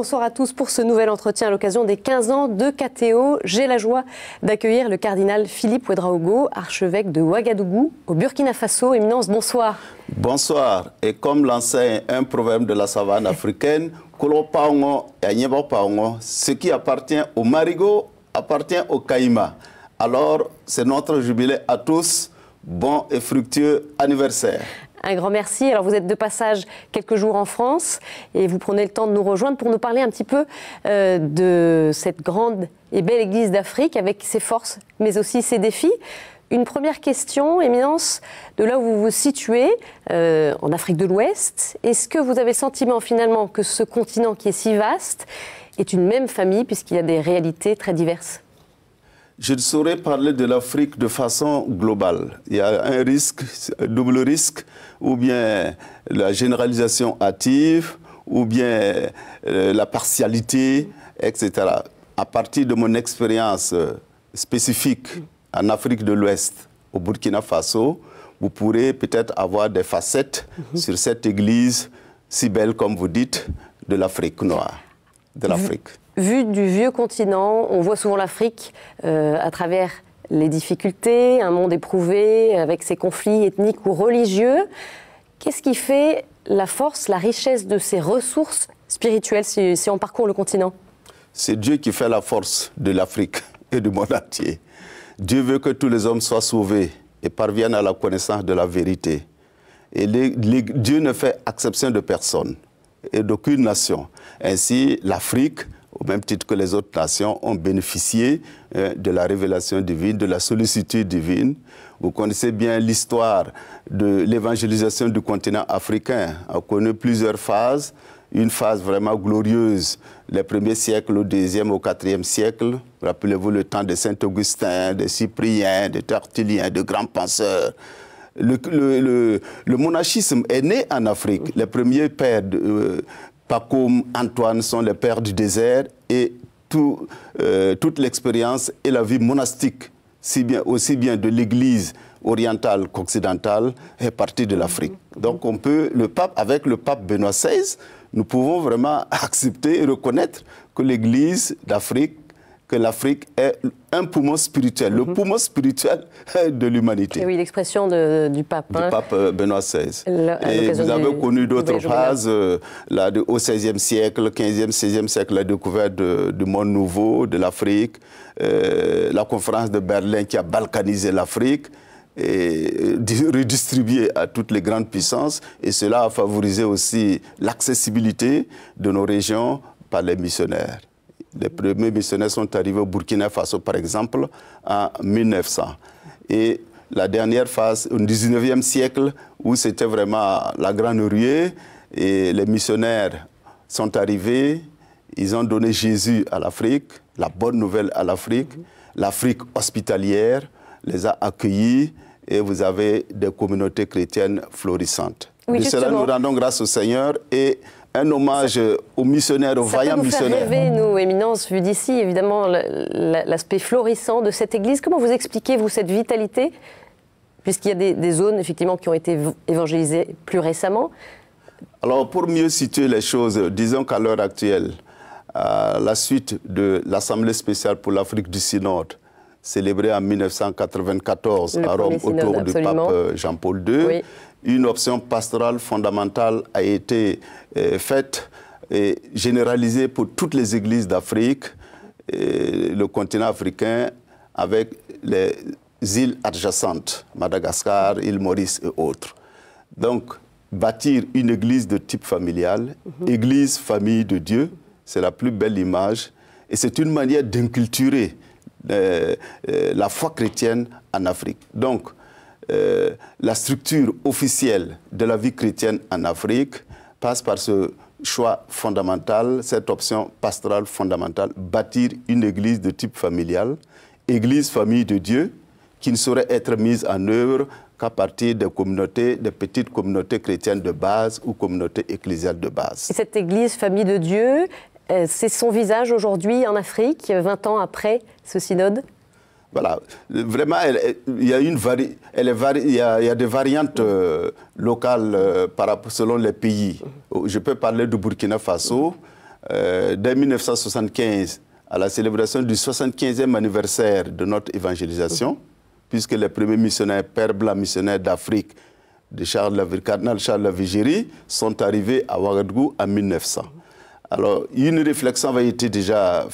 Bonsoir à tous pour ce nouvel entretien à l'occasion des 15 ans de KTO. J'ai la joie d'accueillir le cardinal Philippe Ouedraogo, archevêque de Ouagadougou au Burkina Faso. Éminence, bonsoir. Bonsoir. Et comme l'enseigne un proverbe de la savane africaine, ce qui appartient au marigot appartient au caïma. Alors, c'est notre jubilé à tous. Bon et fructueux anniversaire. Un grand merci. Alors vous êtes de passage quelques jours en France et vous prenez le temps de nous rejoindre pour nous parler un petit peu euh, de cette grande et belle Église d'Afrique avec ses forces mais aussi ses défis. Une première question, éminence, de là où vous vous situez, euh, en Afrique de l'Ouest, est-ce que vous avez le sentiment finalement que ce continent qui est si vaste est une même famille puisqu'il y a des réalités très diverses je ne saurais parler de l'Afrique de façon globale. Il y a un risque, double risque, ou bien la généralisation hâtive, ou bien euh, la partialité, etc. À partir de mon expérience euh, spécifique en Afrique de l'Ouest, au Burkina Faso, vous pourrez peut-être avoir des facettes mhm. sur cette église si belle, comme vous dites, de l'Afrique noire, de l'Afrique. Vu du vieux continent, on voit souvent l'Afrique euh, à travers les difficultés, un monde éprouvé avec ses conflits ethniques ou religieux. Qu'est-ce qui fait la force, la richesse de ces ressources spirituelles si, on parcourt le continent C'est Dieu qui fait la force de l'Afrique et du monde entier. Dieu veut que tous les hommes soient sauvés et parviennent à la connaissance de la vérité. Et Dieu ne fait exception de personne et d'aucune nation. Ainsi, l'Afrique, au même titre que les autres nations, ont bénéficié euh, de la révélation divine, de la sollicitude divine. Vous connaissez bien l'histoire de l'évangélisation du continent africain. On connaît plusieurs phases. Une phase vraiment glorieuse, les premiers siècles, au deuxième, au quatrième siècle. Rappelez-vous le temps de Saint-Augustin, de Cyprien, de Tertullien, de grands penseurs. Le, le, monachisme est né en Afrique. Les premiers pères, euh, Pacoum, Antoine sont les pères du désert et euh, toute l'expérience et la vie monastique, si bien, aussi bien de l'Église orientale qu'occidentale, est partie de l'Afrique. Mhm. Donc on peut, le pape, avec le pape Benoît XVI, nous pouvons vraiment accepter et reconnaître que l'Église d'Afrique que l'Afrique est un poumon spirituel, le mhm. poumon spirituel de l'humanité. Oui, l'expression du pape. Du hein. pape euh, Benoît XVI. et vous avez connu d'autres phases, euh, là, au XVIe siècle, XVe, XVIe siècle, la découverte du monde nouveau, de l'Afrique, euh, la conférence de Berlin qui a balkanisé l'Afrique et redistribué à toutes les grandes puissances. Et cela a favorisé aussi l'accessibilité de nos régions par les missionnaires. Les premiers missionnaires sont arrivés au Burkina Faso, par exemple, en 1900. Et la dernière phase, au 19e siècle, où c'était vraiment la grande ruée, et les missionnaires sont arrivés, ils ont donné Jésus à l'Afrique, la bonne nouvelle à l'Afrique, l'Afrique hospitalière les a accueillis, et vous avez des communautés chrétiennes florissantes. nous rendons grâce au Seigneur et un hommage aux missionnaires, aux ça vaillants nous missionnaires. Faire rêver, nous, éminence, vu d'ici, évidemment, l'aspect florissant de cette église. Comment vous expliquez-vous cette vitalité Puisqu'il y a des, zones, effectivement, qui ont été évangélisées plus récemment. Alors, pour mieux situer les choses, disons qu'à l'heure actuelle, à euh, la suite de l'Assemblée spéciale pour l'Afrique du Sud-Nord, célébrée en 1994 à Rome autour du pape euh, Jean-Paul II, une option pastorale fondamentale a été euh, faite et généralisée pour toutes les églises d'Afrique, euh, le continent africain, avec les îles adjacentes, Madagascar, île Maurice et autres. Donc, bâtir une église de type familial, mhm. église famille de Dieu, c'est la plus belle image et c'est une manière d'inculturer euh, la foi chrétienne en Afrique. Donc, euh, la structure officielle de la vie chrétienne en Afrique passe par ce choix fondamental, cette option pastorale fondamentale, bâtir une église de type familial, église famille de Dieu, qui ne saurait être mise en œuvre qu'à partir des communautés, des petites communautés chrétiennes de base ou communautés ecclésiales de base. cette église famille de Dieu, euh, c'est son visage aujourd'hui en Afrique, 20 ans après ce synode voilà, vraiment, il y a une elle il, y a, des variantes euh, locales euh, selon les pays. Je peux parler du Burkina Faso. Euh, dès 1975, à la célébration du 75e anniversaire de notre évangélisation, puisque les premiers missionnaires, Père Blanc, missionnaires d'Afrique, de Charles Lavir, cardinal Charles Lavigéry, sont arrivés à Ouagadougou en 1900. Alors, une réflexion avait été déjà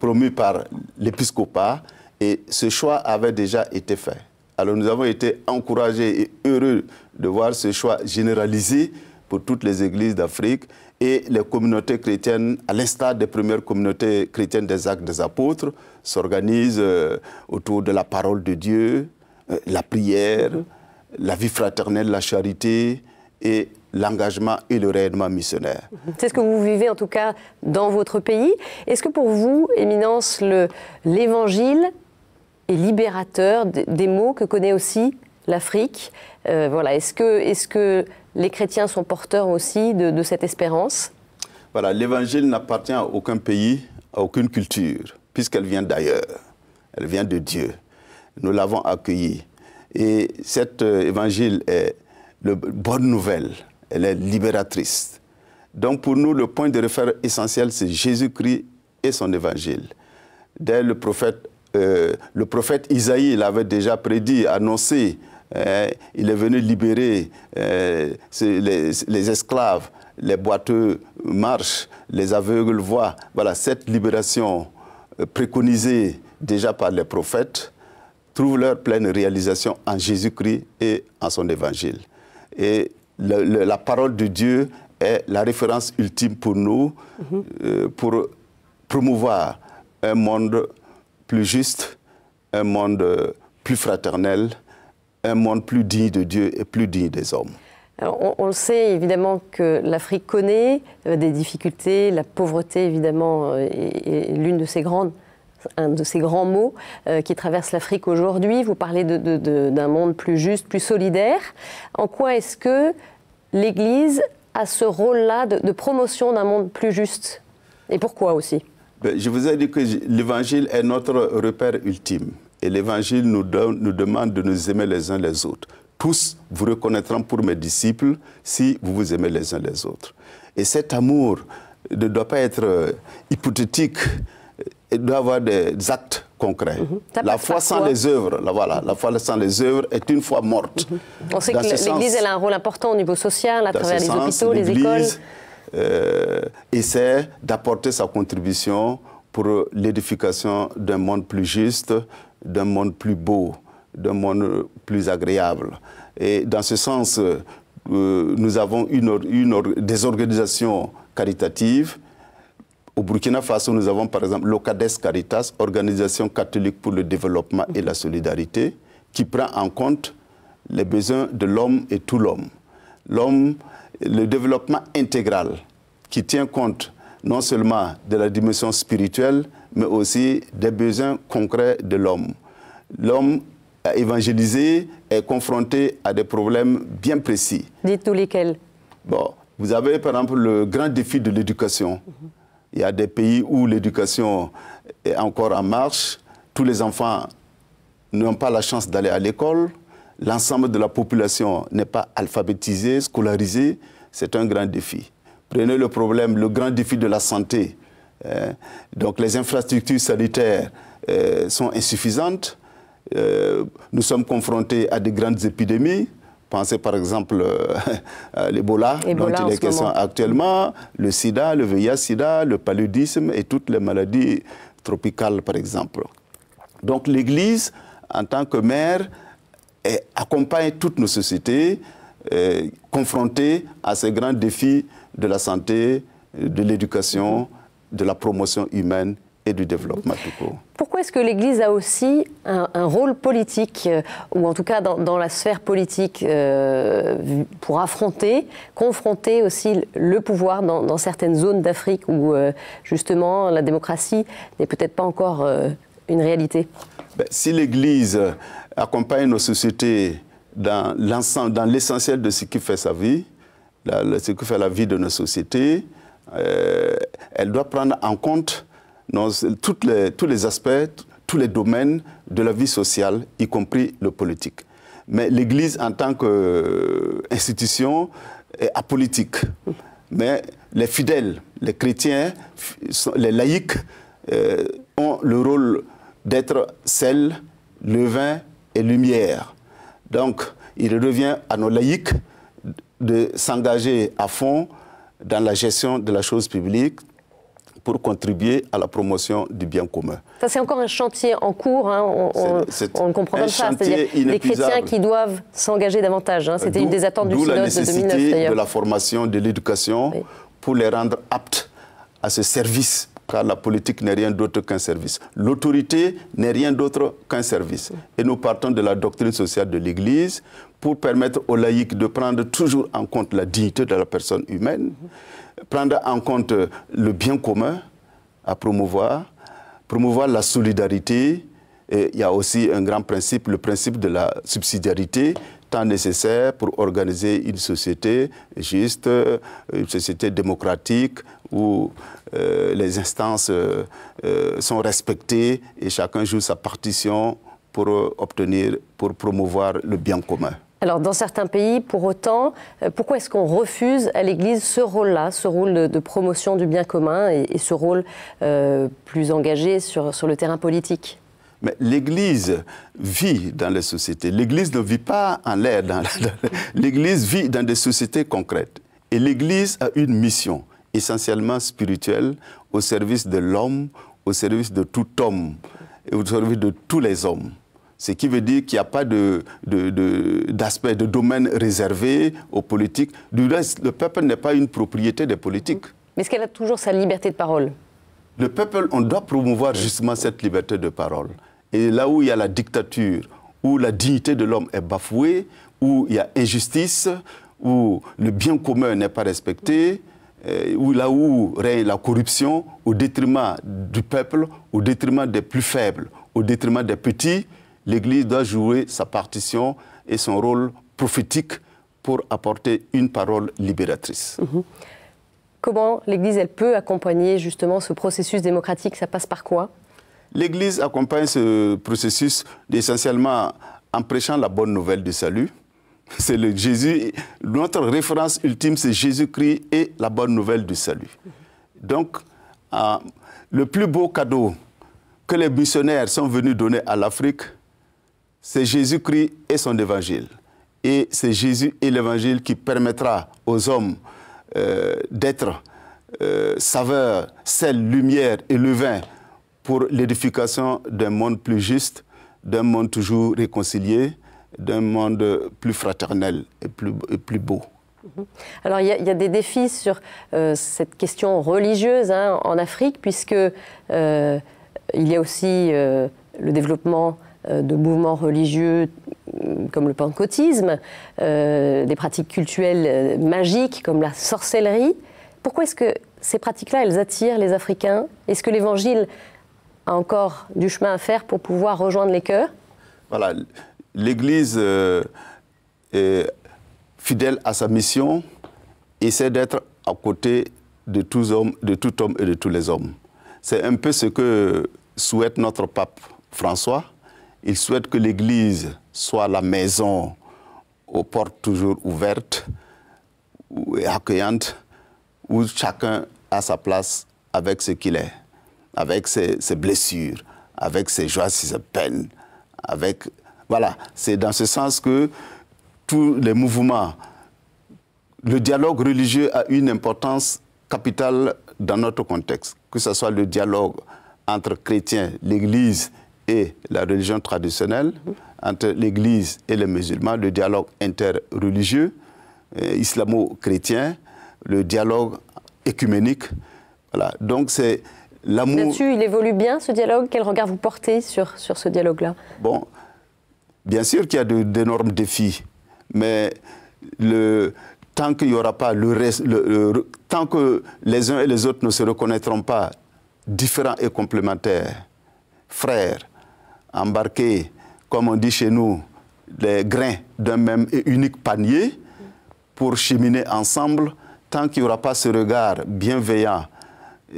promue par l'épiscopat et ce choix avait déjà été fait. Alors nous avons été encouragés et heureux de voir ce choix généralisé pour toutes les églises d'Afrique et les communautés chrétiennes, à l'instar des premières communautés chrétiennes des actes des apôtres, s'organisent euh, autour de la parole de Dieu, euh, la prière, la vie fraternelle, la charité et l'engagement et le rayonnement missionnaire. C'est ce que vous vivez en tout cas dans votre pays. Est-ce que pour vous, Éminence, l'Évangile et libérateur des mots que connaît aussi l'Afrique. Euh, voilà. Est-ce que, est que, les chrétiens sont porteurs aussi de, de cette espérance Voilà, l'évangile n'appartient à aucun pays, à aucune culture, puisqu'elle vient d'ailleurs. Elle vient de Dieu. Nous l'avons accueillie. Et cet euh, évangile est la bonne nouvelle, elle est libératrice. Donc pour nous, le point de référence essentiel, c'est Jésus-Christ et son évangile. Dès le prophète euh, le prophète Isaïe l'avait déjà prédit, annoncé, hein. il est venu libérer euh, les, esclaves, les boiteux marchent, les aveugles voient. Voilà, cette libération euh, préconisée déjà par les prophètes trouve leur pleine réalisation en Jésus-Christ et en son évangile. Et la parole de Dieu est la référence ultime pour nous, mm-hmm. pour promouvoir un monde plus juste, un monde euh, plus fraternel, un monde plus digne de Dieu et plus digne des hommes. on, sait évidemment que l'Afrique connaît euh, des difficultés, la pauvreté évidemment euh, est, l'un l'une de ses grandes de ces grands mots qui traverse l'Afrique aujourd'hui. Vous parlez d'un monde plus juste, plus solidaire. En quoi est-ce que l'Église a ce rôle-là de promotion d'un monde plus juste Et pourquoi aussi ben, je vous ai dit que l'évangile est notre repère ultime. Et l'évangile nous, nous demande de nous aimer les uns les autres. Tous vous reconnaîtront pour mes disciples si vous vous aimez les uns les autres. Et cet amour ne doit pas être euh, hypothétique, il doit avoir des actes concrets. Mhm. La foi sans les œuvres, la, voilà, la foi sans les œuvres est une foi morte. Mhm. On sait que l'Église a un rôle important au niveau social, à travers les hôpitaux, les écoles. Euh, essaie d'apporter sa contribution pour l'édification d'un monde plus juste, d'un monde plus beau, d'un monde plus agréable. Et dans ce sens, euh, nous avons une, une, des organisations caritatives. Au Burkina Faso, nous avons par exemple l'OCADES Caritas, Organisation catholique pour le développement et la solidarité, qui prend en compte les besoins de l'homme et tout l'homme. L'homme le développement intégral qui tient compte non seulement de la dimension spirituelle, mais aussi des besoins concrets de l'homme. L'homme évangélisé est confronté à des problèmes bien précis. Dites-nous lesquels Bon, vous avez par exemple le grand défi de l'éducation. Il y a des pays où l'éducation est encore en marche, tous les enfants n'ont pas la chance d'aller à l'école, l'ensemble de la population n'est pas alphabétisée, scolarisée, c'est un grand défi. Prenez le problème, le grand défi de la santé. Hein. donc les infrastructures sanitaires euh, sont insuffisantes. Euh, nous sommes confrontés à de grandes épidémies. Pensez par exemple euh, à l'Ebola, dont il est question actuellement, le sida, le VIH-sida, le paludisme et toutes les maladies tropicales par exemple. Donc l'Église, en tant que mère, accompagne toutes nos sociétés euh, confrontées à ces grands défis de la santé, de l'éducation, de la promotion humaine et du développement Pourquoi est-ce que l'Église a aussi un, rôle politique, euh, ou en tout cas dans, la sphère politique, euh, pour affronter, confronter aussi le pouvoir dans, certaines zones d'Afrique où justement la démocratie n'est peut-être pas encore une réalité ben, Si l'Église accompagne nos sociétés dans l'ensemble, dans l'essentiel de ce qui fait sa vie, ce qui fait la vie de nos sociétés. Euh, elle doit prendre en compte toutes les, tous les aspects, tous les domaines de la vie sociale, y compris le politique. Mais l'Église, en tant qu'institution, est apolitique. Mais les fidèles, les chrétiens, les laïcs euh, ont le rôle d'être celle, le vin et lumière. Donc, il revient à nos laïcs de s'engager à fond dans la gestion de la chose publique pour contribuer à la promotion du bien commun. Ça, c'est encore un chantier en cours, hein. on, comprend comme ça. cest dire les chrétiens qui doivent s'engager davantage. Hein. C'était une des attentes du synode la de de la formation, de l'éducation, pour les rendre aptes à ce service car la politique n'est rien d'autre qu'un service. L'autorité n'est rien d'autre qu'un service. Et nous partons de la doctrine sociale de l'Église pour permettre aux laïcs de prendre toujours en compte la dignité de la personne humaine, prendre en compte le bien commun à promouvoir, promouvoir la solidarité. Et il y a aussi un grand principe, le principe de la subsidiarité, tant nécessaire pour organiser une société juste, une société démocratique où euh, les instances euh, euh, sont respectées et chacun joue sa partition pour obtenir, pour promouvoir le bien commun. Alors, dans certains pays, pour autant, pourquoi est-ce qu'on refuse à l'Église ce rôle-là, ce rôle de, promotion du bien commun et, ce rôle plus engagé sur, sur, le terrain politique mais l'Église vit dans les sociétés. L'Église ne vit pas en l'air. L'Église vit dans des sociétés concrètes. Et l'Église a une mission essentiellement spirituel au service de l'homme, au service de tout homme, et au service de tous les hommes. Ce qui veut dire qu'il n'y a pas d'aspect, de, de, domaine réservé aux politiques. Du reste, le peuple n'est pas une propriété des politiques. Mais est-ce qu'elle a toujours sa liberté de parole Le peuple, on doit promouvoir justement cette liberté de parole. Et là où il y a la dictature, où la dignité de l'homme est bafouée, où il y a injustice, où le bien commun n'est pas respecté, euh, là où règne la corruption au détriment du peuple, au détriment des plus faibles, au détriment des petits, l'Église doit jouer sa partition et son rôle prophétique pour apporter une parole libératrice. Mhm. Comment l'Église elle peut accompagner justement ce processus démocratique Ça passe par quoi L'Église accompagne ce processus essentiellement en prêchant la bonne nouvelle du salut, c'est le Jésus. Notre référence ultime, c'est Jésus-Christ et la bonne nouvelle du salut. Donc, euh, le plus beau cadeau que les missionnaires sont venus donner à l'Afrique, c'est Jésus-Christ et son évangile. Et c'est Jésus et l'évangile qui permettra aux hommes euh, d'être euh, saveur, sel, lumière et levain pour l'édification d'un monde plus juste, d'un monde toujours réconcilié, d'un monde plus fraternel et plus, plus beau. Mhm. Alors il y, a des défis sur euh, cette question religieuse hein, en Afrique, puisque euh, il y a aussi euh, le développement de mouvements religieux comme le pentecôtisme, des pratiques cultuelles magiques comme la sorcellerie. Pourquoi est-ce que ces pratiques-là, elles attirent les Africains Est-ce que l'Évangile a encore du chemin à faire pour pouvoir rejoindre les cœurs Voilà, l'Église euh, est fidèle à sa mission, essaie d'être à côté de, tous hommes, de tout homme et de tous les hommes. C'est un peu ce que souhaite notre pape François. Il souhaite que l'Église soit la maison aux portes toujours ouvertes et accueillantes, où chacun a sa place avec ce qu'il est, avec ses, ses blessures, avec ses joies, ses peines, avec voilà, c'est dans ce sens que tous les mouvements, le dialogue religieux a une importance capitale dans notre contexte, que ce soit le dialogue entre chrétiens, l'Église et la religion traditionnelle, entre l'Église et les musulmans, le dialogue interreligieux, euh, islamo-chrétien, le dialogue écuménique. Voilà. Donc c'est l'amour. Là-dessus, il évolue bien ce dialogue. Quel regard vous portez sur, sur ce dialogue-là Bon, Bien sûr qu'il y a d'énormes défis, mais le, tant qu'il n'y aura pas le, reste, tant que les uns et les autres ne se reconnaîtront pas différents et complémentaires, frères, embarqués, comme on dit chez nous, les grains d'un même et unique panier pour cheminer ensemble, tant qu'il n'y aura pas ce regard bienveillant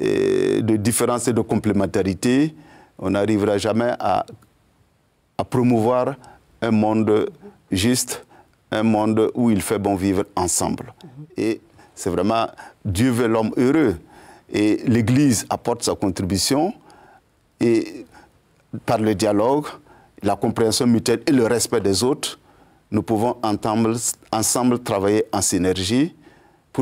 de différence et de complémentarité, on n'arrivera jamais à promouvoir un monde juste, un monde où il fait bon vivre ensemble. Et c'est vraiment Dieu veut l'homme heureux. Et l'Église apporte sa contribution et par le dialogue, la compréhension mutuelle et le respect des autres, nous pouvons ensemble, ensemble travailler en synergie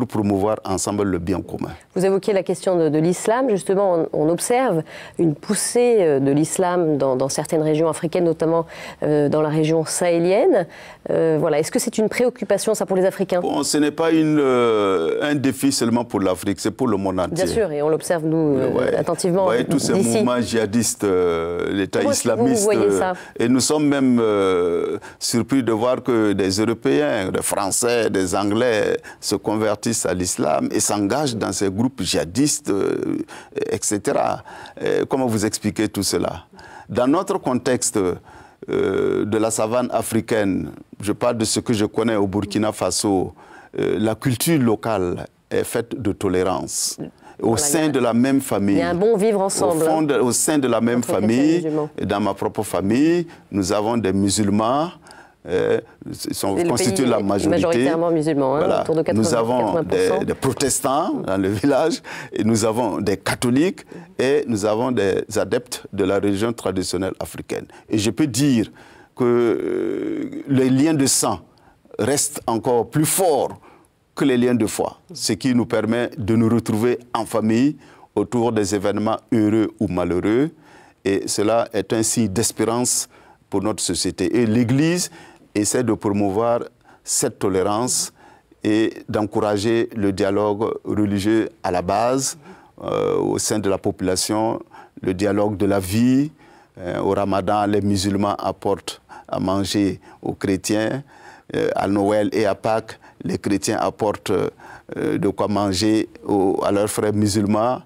pour promouvoir ensemble le bien commun. Vous évoquez la question de, l'islam. Justement, on, observe une poussée euh, de l'islam dans, certaines régions africaines, notamment euh, dans la région sahélienne. Euh, voilà. Est-ce que c'est une préoccupation, ça, pour les Africains Ce n'est pas une, un défi seulement pour l'Afrique, c'est pour le monde entier. Bien sûr, et on l'observe, nous, attentivement. Vous voyez tous ces mouvements djihadistes, l'État islamiste. et nous sommes même surpris de voir que des Européens, des Français, des Anglais se convertissent à l'islam et s'engage dans ces groupes djihadistes, euh, etc. Euh, comment vous expliquez tout cela Dans notre contexte euh, de la savane africaine, je parle de ce que je connais au Burkina Faso, la culture locale est faite de tolérance au sein de la même famille. Il y a un bon vivre ensemble. Au, hein. au sein de la même famille, dans ma propre famille, nous avons des musulmans, euh, sont, constitués la majorité. Majoritairement musulmans, hein, autour de 80, Nous avons Des, protestants dans le village, et nous avons des catholiques et nous avons des adeptes de la religion traditionnelle africaine. Et je peux dire que euh, les liens de sang restent encore plus forts que les liens de foi, ce qui nous permet de nous retrouver en famille autour des événements heureux ou malheureux. Et cela est un signe d'espérance pour notre société. Et l'Église essaie de promouvoir cette tolérance et d'encourager le dialogue religieux à la base, euh, au sein de la population, le dialogue de la vie. Euh, au ramadan, les musulmans apportent à manger aux chrétiens. Euh, à Noël et à Pâques, les chrétiens apportent de quoi manger à leurs frères musulmans.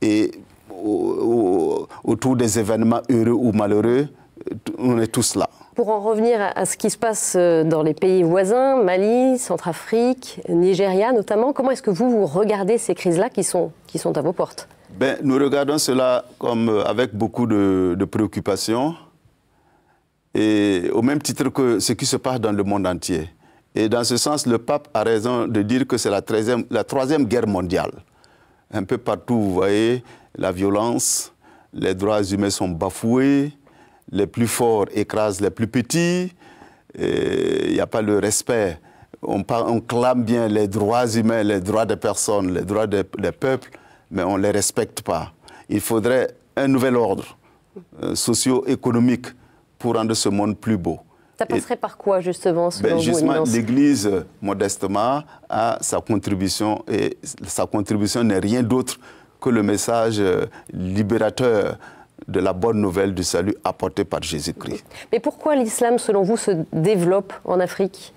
Et autour des événements heureux ou malheureux, on est tous là. Pour en revenir à ce qui se passe euh, dans les pays voisins, Mali, Centrafrique, Nigeria notamment, comment est-ce que vous, vous regardez ces crises-là qui sont, qui sont à vos portes ben, Nous regardons cela comme, euh, avec beaucoup de, de préoccupations, et au même titre que ce qui se passe dans le monde entier. Et dans ce sens, le pape a raison de dire que c'est la, la, troisième guerre mondiale. Un peu partout, vous voyez, la violence, les droits humains sont bafoués, les plus forts écrasent les plus petits, il n'y a pas le respect. On, parle, on, clame bien les droits humains, les droits des personnes, les droits des, peuples, mais on ne les respecte pas. Il faudrait un nouvel ordre euh, socio-économique pour rendre ce monde plus beau. Ça passerait par quoi, justement, selon ben, Justement, l'Église, modestement, a sa contribution. Et sa contribution n'est rien d'autre que le message euh, libérateur de la bonne nouvelle du salut apportée par Jésus-Christ. Mais pourquoi l'islam, selon vous, se développe en Afrique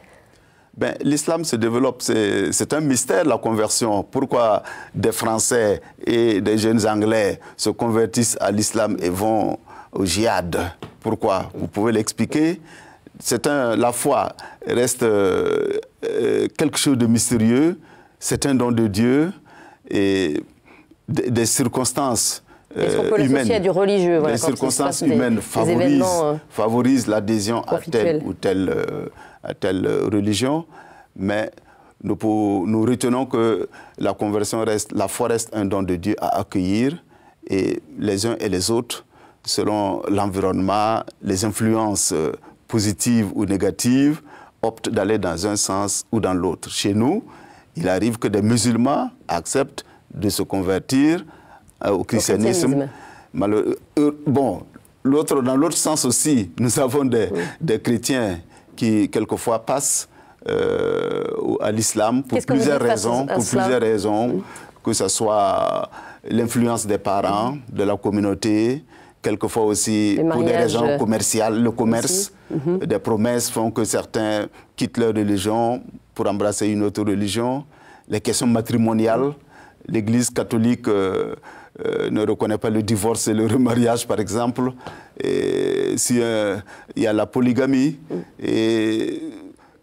ben, L'islam se développe, c'est un mystère la conversion. Pourquoi des Français et des jeunes Anglais se convertissent à l'islam et vont au djihad Pourquoi Vous pouvez l'expliquer c'est La foi reste euh, quelque chose de mystérieux, c'est un don de Dieu et des circonstances est-ce qu'on peut l'associer du religieux Les circonstances humaines euh, favorisent, l'adhésion à telle ou telle, euh, telle euh, religion, mais nous, nous, retenons que la conversion reste, la foi reste un don de Dieu à accueillir, et les uns et les autres, selon l'environnement, les influences positives ou négatives, optent d'aller dans un sens ou dans l'autre. Chez nous, il arrive que des musulmans acceptent de se convertir euh, au christianisme. Euh, bon, l'autre, dans l'autre sens aussi, nous avons des, chrétiens qui, quelquefois, passent euh, à l'islam pour, plusieurs raisons, pour plusieurs raisons, que ce soit l'influence des parents, mhm. de la communauté, quelquefois aussi pour des raisons commerciales, le commerce, mhm. des promesses font que certains quittent leur religion pour embrasser une autre religion, les questions matrimoniales, l'Église catholique... Euh, ne reconnaît pas le divorce et le remariage, par exemple, et si euh, il y a la polygamie, et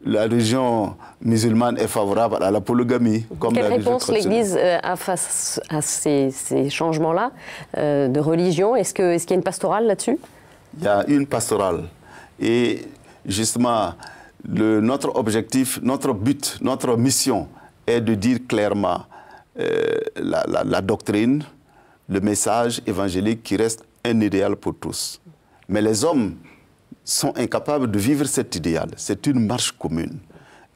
la religion musulmane est favorable à la polygamie. Comme Quelle réponse l'Église euh, a face à ces, changements-là de religion Est-ce qu'il y a une pastorale là-dessus Il y a une pastorale. Et justement, le, notre objectif, notre but, notre mission est de dire clairement la, la, doctrine, le message évangélique qui reste un idéal pour tous. Mais les hommes sont incapables de vivre cet idéal. C'est une marche commune.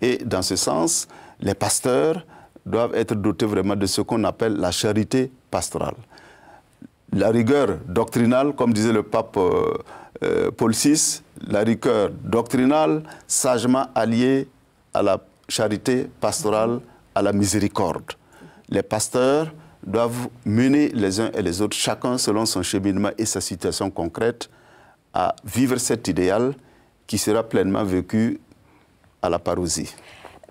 Et dans ce sens, les pasteurs doivent être dotés vraiment de ce qu'on appelle la charité pastorale. La rigueur doctrinale, comme disait le pape euh, euh, Paul VI, la rigueur doctrinale sagement alliée à la charité pastorale, à la miséricorde. Les pasteurs doivent mener les uns et les autres, chacun selon son cheminement et sa situation concrète, à vivre cet idéal qui sera pleinement vécu à la parousie.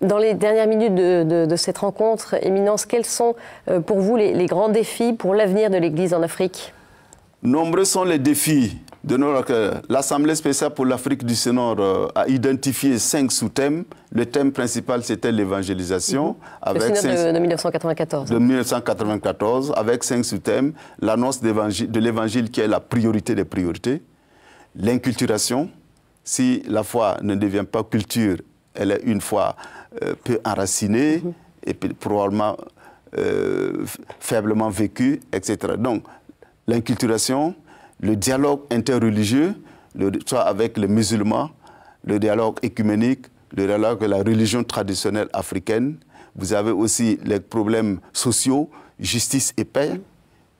Dans les dernières minutes de, cette rencontre, Éminence, quels sont euh, pour vous les, les grands défis pour l'avenir de l'Église en Afrique Nombreux sont les défis de l'Assemblée spéciale pour l'Afrique du Sénor euh, a identifié cinq sous-thèmes. Le thème principal, c'était l'évangélisation. Mhm. Le cinq, de, 1994. De 1994, avec cinq sous-thèmes. L'annonce de l'évangile qui est la priorité des priorités. L'inculturation. Si la foi ne devient pas culture, elle est une fois euh, peu enracinée mhm. et probablement euh, faiblement vécue, etc. Donc, l'inculturation le dialogue interreligieux, soit avec les musulmans, le dialogue écuménique, le dialogue de la religion traditionnelle africaine. Vous avez aussi les problèmes sociaux, justice et paix,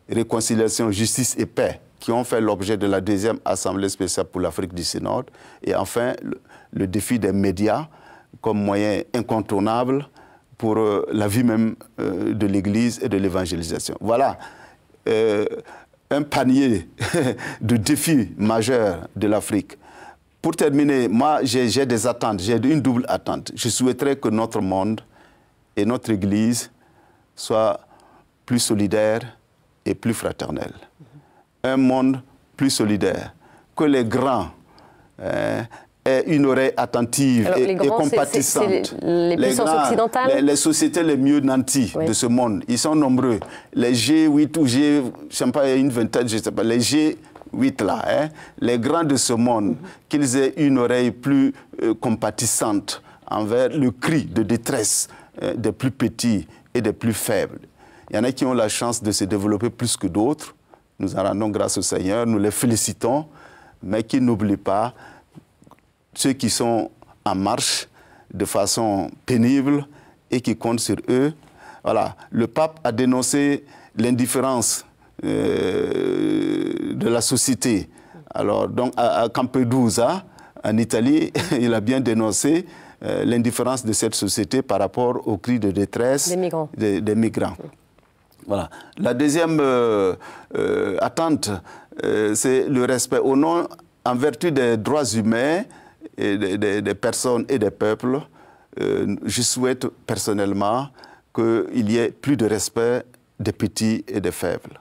réconciliation, justice et paix, qui ont fait l'objet de la deuxième Assemblée spéciale pour l'Afrique du sud Et enfin, le, défi des médias comme moyen incontournable pour euh, la vie même euh, de l'Église et de l'évangélisation. Voilà. Euh, un panier de défis majeurs de l'Afrique. Pour terminer, moi, j'ai des attentes, j'ai une double attente. Je souhaiterais que notre monde et notre Église soient plus solidaire et plus fraternels. Un monde plus solidaire, que les grands hein, aient une oreille attentive et, compatissante. les, puissances occidentales les, sociétés les mieux nanties de ce monde, ils sont nombreux. Les G8 ou G, je sais pas, une vingtaine, je sais pas, les G... 8 là, hein, les grands de ce monde, qu'ils aient une oreille plus euh, compatissante envers le cri de détresse euh, des plus petits et des plus faibles. Il y en a qui ont la chance de se développer plus que d'autres. Nous en rendons grâce au Seigneur, nous les félicitons, mais qui n'oublient pas ceux qui sont en marche de façon pénible et qui comptent sur eux. Voilà. Le pape a dénoncé l'indifférence euh, de la société. Alors, donc, à, Campedusa, en Italie, il a bien dénoncé euh, l'indifférence de cette société par rapport aux cris de détresse des migrants. La deuxième euh, attente, c'est le respect au nom, en vertu des droits humains, des, personnes et des peuples, euh, je souhaite personnellement qu'il y ait plus de respect des petits et des faibles.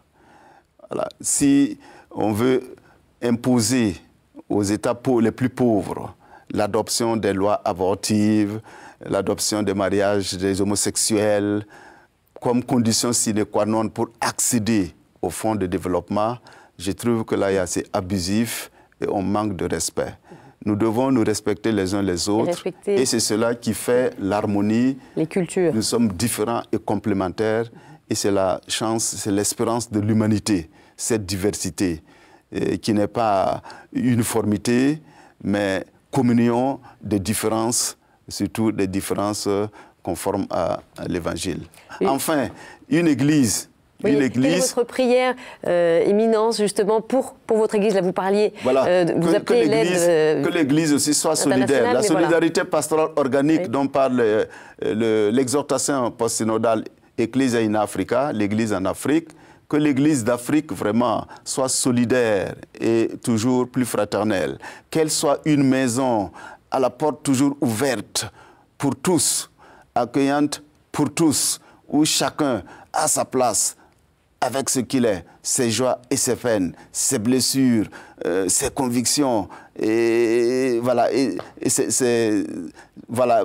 Si on veut imposer aux États les plus pauvres l'adoption des lois abortives, l'adoption des mariages des homosexuels, comme condition sine qua non pour accéder aux fonds de développement, je trouve que là, il c'est abusif et on manque de respect. Nous devons nous respecter les uns les autres. et c'est cela qui fait l'harmonie. Les cultures. Nous sommes différents et complémentaires. Et c'est la chance, c'est l'espérance de l'humanité, cette diversité, euh, qui n'est pas uniformité, mais communion des différences, surtout des différences euh, conformes à l'Évangile. Enfin, une Église oui, votre prière, euh, éminence, justement, pour, pour votre Église Là, vous parliez, euh, vous appelez l'aide... Euh, que l'Église aussi soit solidaire. La solidarité pastorale organique dont parle l'exhortation post-synodale Église in Africa, l'Église en Afrique, que l'Église d'Afrique vraiment soit solidaire et toujours plus fraternelle, qu'elle soit une maison à la porte toujours ouverte pour tous, accueillante pour tous, où chacun a sa place avec ce qu'il est, ses joies et ses peines, ses blessures, euh, ses convictions. Et, voilà,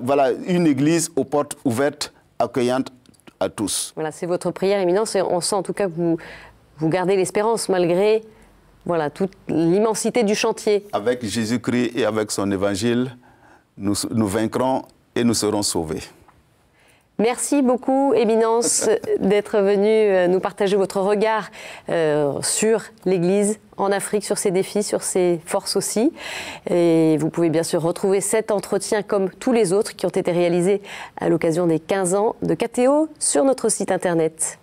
voilà, une église aux portes ouvertes, accueillante à tous. Voilà, c'est votre prière, Éminence, et on sent en tout cas que vous, vous gardez l'espérance malgré voilà, toute l'immensité du chantier. Avec Jésus-Christ et avec son évangile, nous, nous vaincrons et nous serons sauvés. Merci beaucoup, Éminence, d'être venu euh, nous partager votre regard euh, sur l'Église en Afrique, sur ses défis, sur ses forces aussi. Et vous pouvez bien sûr retrouver cet entretien comme tous les autres qui ont été réalisés à l'occasion des 15 ans de KTO sur notre site internet.